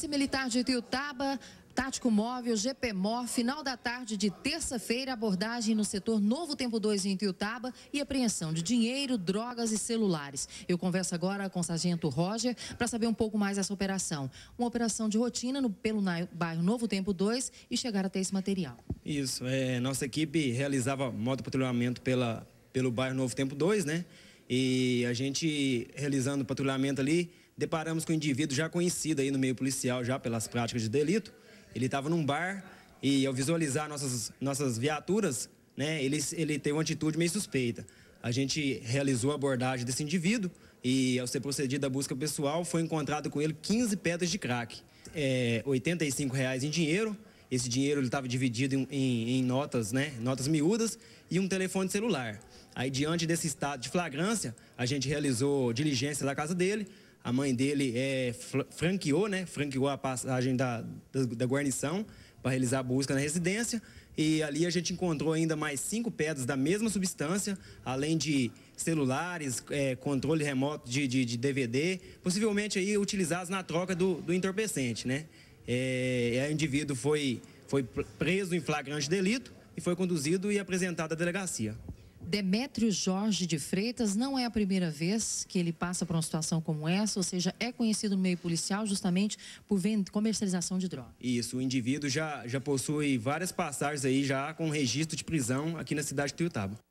Polícia Militar de Ituiutaba Tático Móvel, GPMO, final da tarde de terça-feira, abordagem no setor Novo Tempo 2 em Ituiutaba e apreensão de dinheiro, drogas e celulares. Eu converso agora com o sargento Roger para saber um pouco mais dessa operação. Uma operação de rotina no, pelo bairro Novo Tempo 2 e chegar até esse material. Isso, é, nossa equipe realizava patrulhamento pela, pelo bairro Novo Tempo 2, né? E a gente, realizando o patrulhamento ali, deparamos com um indivíduo já conhecido aí no meio policial, já pelas práticas de delito. Ele estava num bar e, ao visualizar nossas, nossas viaturas, né, ele, ele teve uma atitude meio suspeita. A gente realizou a abordagem desse indivíduo e, ao ser procedida a busca pessoal, foi encontrado com ele 15 pedras de crack, é, 85 reais em dinheiro, esse dinheiro estava dividido em, em, em, notas, né? Notas miúdas e um telefone celular. Aí, diante desse estado de flagrância, a gente realizou diligência na casa dele. A mãe dele é, franqueou, né? Franqueou a passagem da, da, da guarnição para realizar a busca na residência. E ali a gente encontrou ainda mais cinco pedras da mesma substância, além de celulares, é, controle remoto de, de, de, DVD, possivelmente aí utilizados na troca do, do entorpecente, né? É, é, o indivíduo foi, foi preso em flagrante delito e foi conduzido e apresentado à delegacia. Demétrio Jorge de Freitas não é a primeira vez que ele passa por uma situação como essa, ou seja, é conhecido no meio policial justamente por comercialização de drogas. Isso, o indivíduo já, já possui várias passagens aí já com registro de prisão aqui na cidade de Tuiutaba.